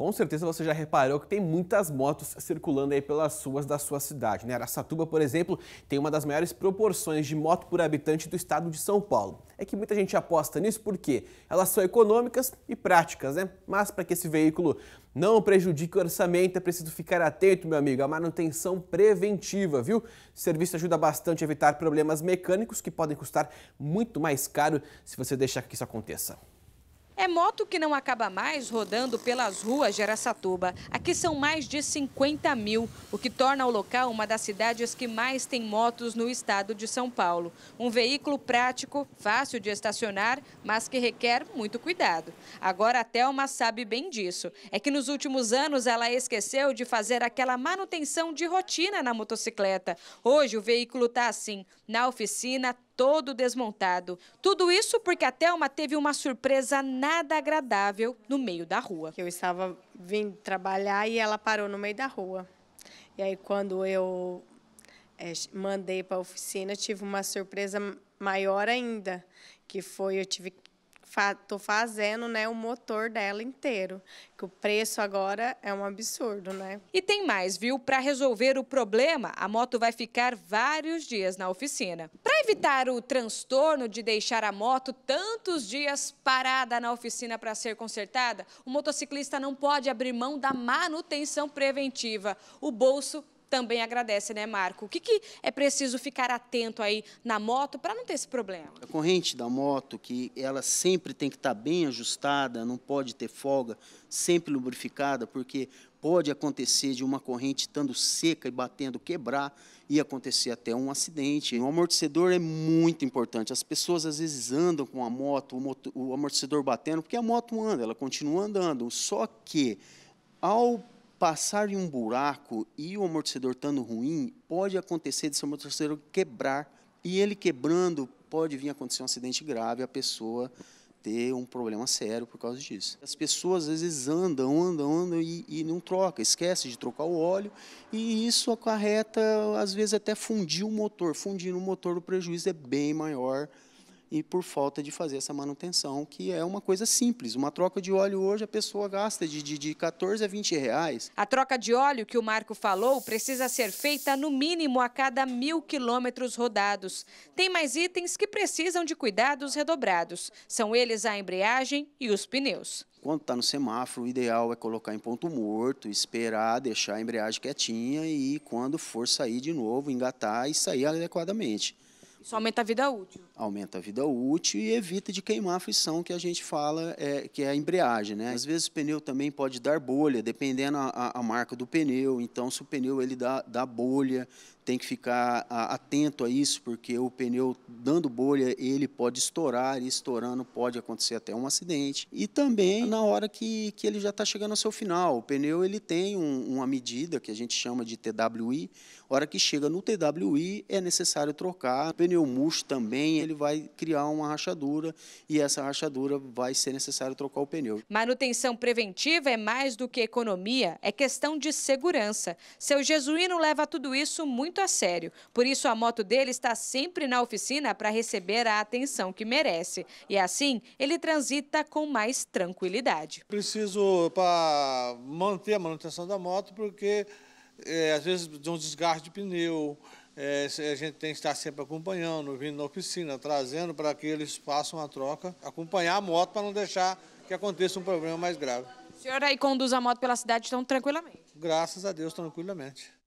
Com certeza você já reparou que tem muitas motos circulando aí pelas ruas da sua cidade. Né? Aracatuba, por exemplo, tem uma das maiores proporções de moto por habitante do estado de São Paulo. É que muita gente aposta nisso porque elas são econômicas e práticas, né? Mas para que esse veículo não prejudique o orçamento, é preciso ficar atento, meu amigo, à manutenção preventiva, viu? O serviço ajuda bastante a evitar problemas mecânicos que podem custar muito mais caro se você deixar que isso aconteça. É moto que não acaba mais rodando pelas ruas de Aracatuba. Aqui são mais de 50 mil, o que torna o local uma das cidades que mais tem motos no estado de São Paulo. Um veículo prático, fácil de estacionar, mas que requer muito cuidado. Agora a Thelma sabe bem disso. É que nos últimos anos ela esqueceu de fazer aquela manutenção de rotina na motocicleta. Hoje o veículo está assim, na oficina, todo desmontado. Tudo isso porque a Thelma teve uma surpresa nada agradável no meio da rua. Eu estava vindo trabalhar e ela parou no meio da rua. E aí, quando eu é, mandei para a oficina, tive uma surpresa maior ainda, que foi eu tive estou fazendo né, o motor dela inteiro. Que o preço agora é um absurdo, né? E tem mais, viu? Para resolver o problema, a moto vai ficar vários dias na oficina. Para evitar o transtorno de deixar a moto tantos dias parada na oficina para ser consertada, o motociclista não pode abrir mão da manutenção preventiva. O bolso também agradece, né, Marco? O que, que é preciso ficar atento aí na moto para não ter esse problema? A corrente da moto, que ela sempre tem que estar tá bem ajustada, não pode ter folga, sempre lubrificada, porque pode acontecer de uma corrente estando seca e batendo quebrar e acontecer até um acidente. O amortecedor é muito importante. As pessoas às vezes andam com a moto, o, moto, o amortecedor batendo, porque a moto anda, ela continua andando. Só que ao passar em um buraco e o amortecedor estando ruim, pode acontecer de seu amortecedor quebrar. E ele quebrando, pode vir a acontecer um acidente grave, a pessoa ter um problema sério por causa disso. As pessoas às vezes andam, andam, andam e, e não troca, esquece de trocar o óleo e isso acarreta, às vezes até fundir o motor. Fundindo o motor, o prejuízo é bem maior e por falta de fazer essa manutenção, que é uma coisa simples. Uma troca de óleo hoje a pessoa gasta de, de, de 14 a 20 reais. A troca de óleo que o Marco falou precisa ser feita no mínimo a cada mil quilômetros rodados. Tem mais itens que precisam de cuidados redobrados. São eles a embreagem e os pneus. Quando está no semáforo, o ideal é colocar em ponto morto, esperar, deixar a embreagem quietinha e quando for sair de novo, engatar e sair adequadamente. Isso aumenta a vida útil. Aumenta a vida útil e evita de queimar a frição que a gente fala é, que é a embreagem. Né? Às vezes o pneu também pode dar bolha, dependendo a, a marca do pneu. Então, se o pneu ele dá, dá bolha, tem que ficar a, atento a isso, porque o pneu dando bolha, ele pode estourar, e estourando pode acontecer até um acidente. E também na hora que, que ele já está chegando ao seu final. O pneu ele tem um, uma medida que a gente chama de TWI. A hora que chega no TWI, é necessário trocar. O pneu pneu murcho também, ele vai criar uma rachadura e essa rachadura vai ser necessário trocar o pneu. Manutenção preventiva é mais do que economia, é questão de segurança. Seu Jesuíno leva tudo isso muito a sério. Por isso a moto dele está sempre na oficina para receber a atenção que merece. E assim, ele transita com mais tranquilidade. Preciso para manter a manutenção da moto porque é, às vezes de um desgaste de pneu, é, a gente tem que estar sempre acompanhando, vindo na oficina, trazendo para que eles façam a troca, acompanhar a moto para não deixar que aconteça um problema mais grave. O senhor aí conduz a moto pela cidade tão tranquilamente? Graças a Deus, tranquilamente.